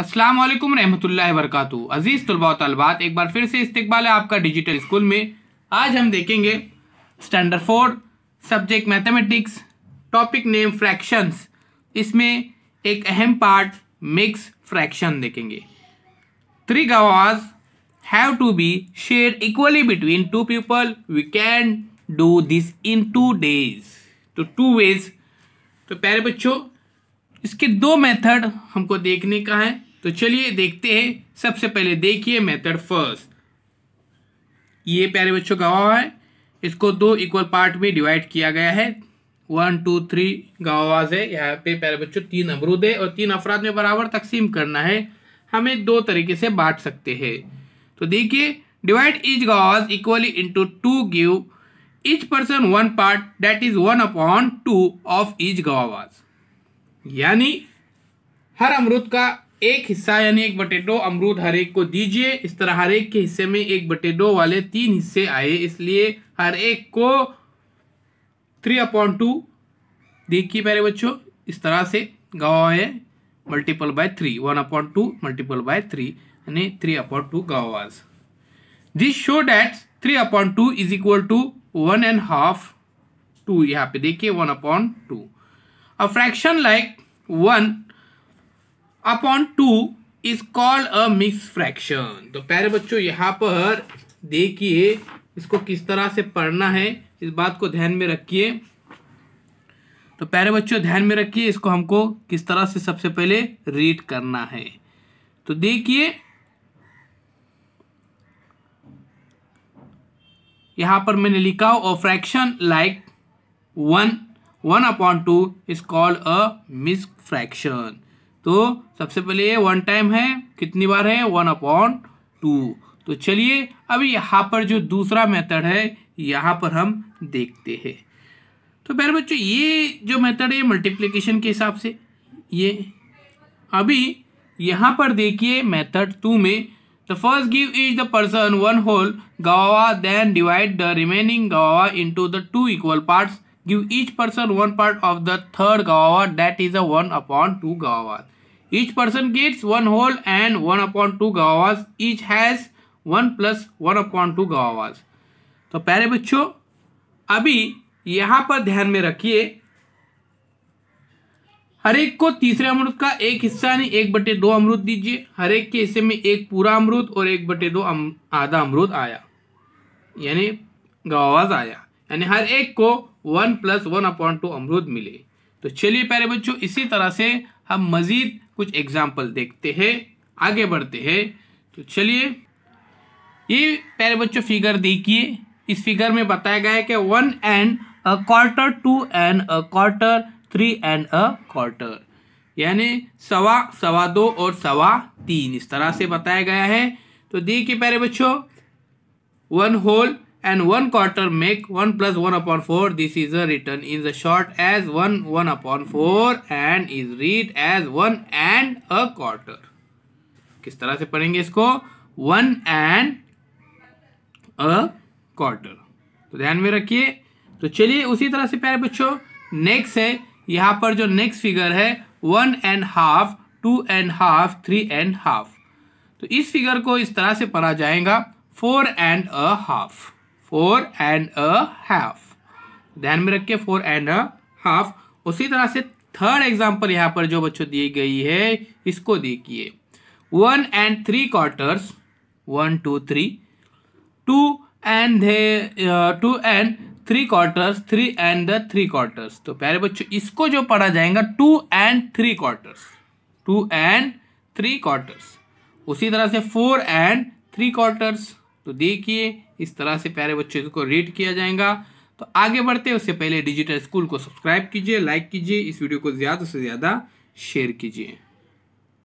अस्सलाम वालेकुम रहमतुल्लाहि अज़ीज़ तलबा तलबात एक बार फिर से इस्तकबाल है आपका डिजिटल स्कूल में आज हम देखेंगे standard four subject mathematics topic name fractions इसमें एक अहम पार्ट मिक्स फ्रैक्शन देखेंगे three guavas have to be share equally between two people we can do this in two days तो टू वेज तो प्यारे बच्चों इसके दो मेथड हमको देखने का है तो चलिए देखते हैं सबसे पहले देखिए मेथड फर्स्ट ये प्यारे बच्चों गवा है इसको दो इक्वल पार्ट में डिवाइड किया गया है वन टू थ्री गवावाज है यहाँ पे प्यारे बच्चों तीन अमरूद है और तीन अफराद में बराबर तकसीम करना है हमें दो तरीके से बांट सकते हैं तो देखिए divide each guavas equally into two give each person one part that is one upon two of each guavas यानी हर अमरूद का एक हिस्सा यानी एक बटे दो अमरूद हर एक को दीजिए इस तरह हर एक के हिस्से में एक बटे दो वाले तीन हिस्से आए इसलिए हर एक को थ्री अपॉइंट टू देखिए मेरे बच्चों इस तरह से गवा है multiple by three one appoint two multiple by three यानी three upon two guavas this show that three upon two is equal to one and half two यहाँ पे देखिए one appoint two A fraction like 1 upon 2 is called a mix fraction तो प्यारे बच्चों यहाँ पर देखिए इसको किस तरह से पढ़ना है इस बात को ध्यान में रखिए तो प्यारे बच्चों ध्यान में रखिए इसको हमको किस तरह से सबसे पहले रीड करना है तो देखिए यहां पर मैंने लिखा और fraction like one one upon two is called a mix fraction तो सबसे पहले ये वन टाइम है कितनी बार है वन अपॉन टू तो चलिए अब यहाँ पर जो दूसरा मेथड है यहाँ पर हम देखते हैं तो प्यारे बच्चों ये जो मेथड है मल्टीप्लीकेशन के हिसाब से ये अभी यहाँ पर देखिए मेथड टू में the first give is the person one whole guava then divide the remaining guava into the two equal parts give each person one part of the third gigawatt that is a 1 upon 2 gigawatt. Each person gets 1 whole and 1 upon 2 gigawatts. Each has 1 plus 1 upon 2 gigawatts. तो प्यारे बच्चों अभी यहाँ पर ध्यान में रखिए हर एक को तीसरे अमृत का एक हिस्सा यानी एक बटे दो अमृत दीजिए हर एक के हिस्से में एक पूरा अमृत और एक बटे दो आधा अमृत आया यानी गवाज आया यानी हर एक को one plus one appoint two अमरूद मिले तो चलिए प्यारे बच्चों इसी तरह से हम मज़ीद कुछ एग्जाम्पल देखते हैं आगे बढ़ते हैं तो चलिए ये प्यारे बच्चों फिगर देखिए इस फिगर में बताया गया है कि one and a quarter two and a quarter three and a quarter यानी सवा सवा दो और सवा तीन इस तरह से बताया गया है तो देखिए प्यारे बच्चों one whole and one quarter make one plus one upon four. this is written in the short as one one upon four and is read as one and a quarter किस तरह से पढ़ेंगे इसको 1 and a quarter तो ध्यान में रखिए तो चलिए उसी तरह से पहले पूछो नेक्स्ट है यहाँ पर जो नेक्स्ट फिगर है one and half two and half three and half तो इस फिगर को इस तरह से पढ़ा जाएगा four and a half four and a half ध्यान में रखिए फोर एंड अ हाफ उसी तरह से थर्ड एग्जाम्पल यहाँ पर जो बच्चों दी गई है इसको देखिए one and three quarters one two three two and two and three quarters three and the three quarters तो प्यारे बच्चों इसको जो पढ़ा जाएगा two and three quarters two and three quarters उसी तरह से फोर एंड थ्री क्वार्टर्स तो देखिए इस तरह से प्यारे बच्चे को रीड किया जाएगा तो आगे बढ़ते उससे पहले डिजिटल स्कूल को सब्सक्राइब कीजिए लाइक कीजिए इस वीडियो को ज़्यादा से ज़्यादा शेयर कीजिए